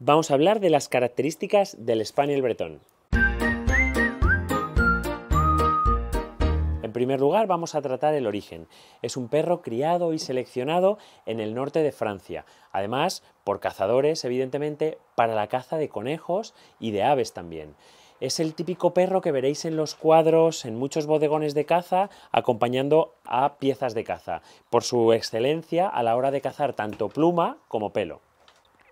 vamos a hablar de las características del Spaniel bretón. En primer lugar vamos a tratar el origen. Es un perro criado y seleccionado en el norte de Francia, además por cazadores evidentemente para la caza de conejos y de aves también. Es el típico perro que veréis en los cuadros, en muchos bodegones de caza, acompañando a piezas de caza, por su excelencia a la hora de cazar tanto pluma como pelo.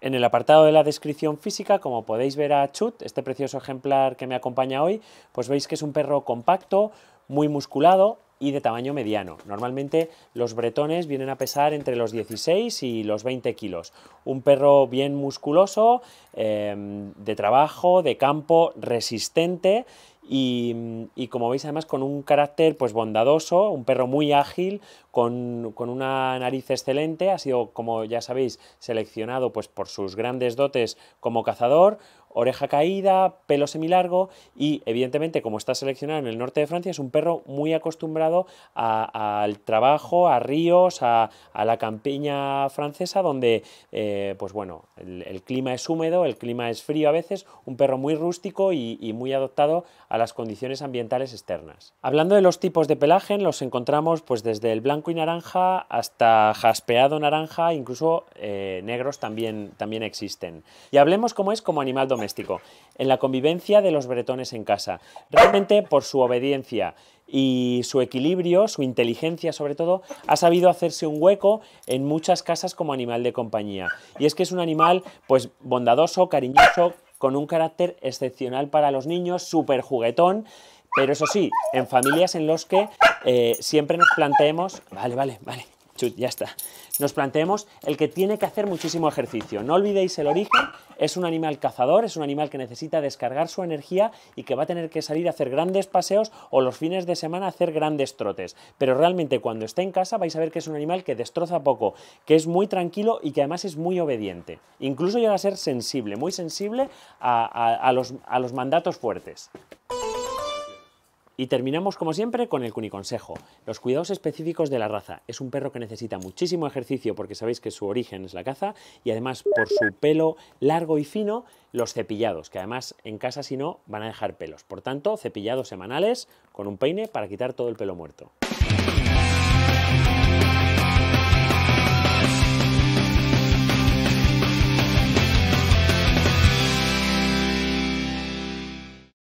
En el apartado de la descripción física, como podéis ver a Chut, este precioso ejemplar que me acompaña hoy, pues veis que es un perro compacto, muy musculado y de tamaño mediano. Normalmente los bretones vienen a pesar entre los 16 y los 20 kilos. Un perro bien musculoso, eh, de trabajo, de campo, resistente y, como veis además con un carácter pues bondadoso, un perro muy ágil, con, una nariz excelente, ha sido como ya sabéis seleccionado pues por sus grandes dotes como cazador, oreja caída, pelo semilargo y evidentemente como está seleccionado en el norte de Francia es un perro muy acostumbrado al trabajo, a ríos, a, la campiña francesa donde eh, pues bueno, el, clima es húmedo, el clima es frío a veces, un perro muy rústico y, muy adoptado a las condiciones ambientales externas. Hablando de los tipos de pelaje, los encontramos pues desde el blanco y naranja hasta jaspeado naranja, incluso eh, negros también, también existen. Y hablemos cómo es como animal doméstico en la convivencia de los bretones en casa. Realmente por su obediencia y su equilibrio, su inteligencia sobre todo, ha sabido hacerse un hueco en muchas casas como animal de compañía. Y es que es un animal pues bondadoso, cariñoso, con un carácter excepcional para los niños, súper juguetón. Pero eso sí, en familias en los que eh, siempre nos planteemos, vale, vale, vale, Chut, ya está. Nos planteemos el que tiene que hacer muchísimo ejercicio. No olvidéis el origen, es un animal cazador, es un animal que necesita descargar su energía y que va a tener que salir a hacer grandes paseos o los fines de semana hacer grandes trotes. Pero realmente cuando esté en casa vais a ver que es un animal que destroza poco, que es muy tranquilo y que además es muy obediente. Incluso llega a ser sensible, muy sensible a los mandatos fuertes. Y terminamos como siempre con el cuniconsejo, los cuidados específicos de la raza. Es un perro que necesita muchísimo ejercicio porque sabéis que su origen es la caza y además por su pelo largo y fino los cepillados, que además en casa si no van a dejar pelos. Por tanto, cepillados semanales con un peine para quitar todo el pelo muerto.